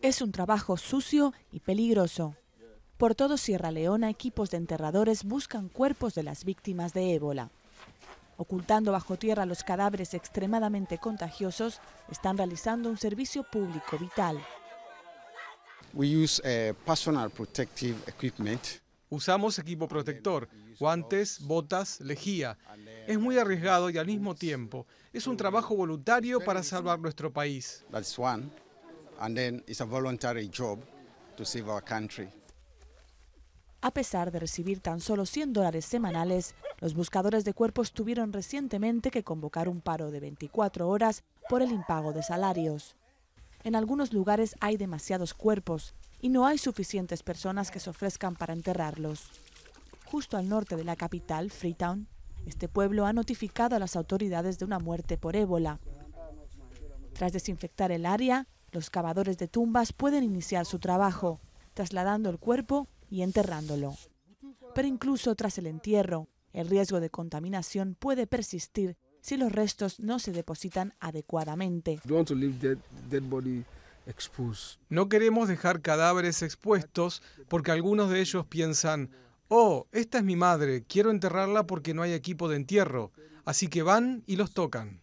Es un trabajo sucio y peligroso. Por todo Sierra Leona, equipos de enterradores buscan cuerpos de las víctimas de ébola. Ocultando bajo tierra los cadáveres extremadamente contagiosos, están realizando un servicio público vital. Eh, Usamos equipo protector, guantes, botas, lejía. Es muy arriesgado y al mismo tiempo es un trabajo voluntario para salvar nuestro país a country. A pesar de recibir tan solo 100 dólares semanales, los buscadores de cuerpos tuvieron recientemente que convocar un paro de 24 horas por el impago de salarios. En algunos lugares hay demasiados cuerpos y no hay suficientes personas que se ofrezcan para enterrarlos. Justo al norte de la capital, Freetown, este pueblo ha notificado a las autoridades de una muerte por ébola. Tras desinfectar el área, los cavadores de tumbas pueden iniciar su trabajo, trasladando el cuerpo y enterrándolo. Pero incluso tras el entierro, el riesgo de contaminación puede persistir si los restos no se depositan adecuadamente. No queremos dejar cadáveres expuestos porque algunos de ellos piensan, oh, esta es mi madre, quiero enterrarla porque no hay equipo de entierro. Así que van y los tocan.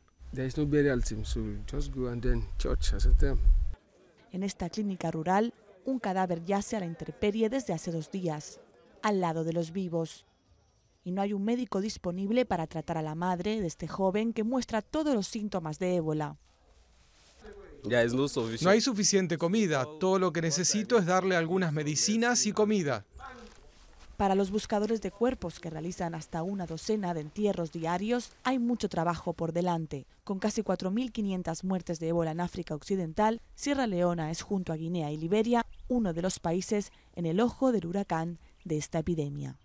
En esta clínica rural, un cadáver yace a la intemperie desde hace dos días, al lado de los vivos. Y no hay un médico disponible para tratar a la madre de este joven que muestra todos los síntomas de ébola. No hay suficiente comida, todo lo que necesito es darle algunas medicinas y comida. Para los buscadores de cuerpos que realizan hasta una docena de entierros diarios, hay mucho trabajo por delante. Con casi 4.500 muertes de ébola en África Occidental, Sierra Leona es junto a Guinea y Liberia uno de los países en el ojo del huracán de esta epidemia.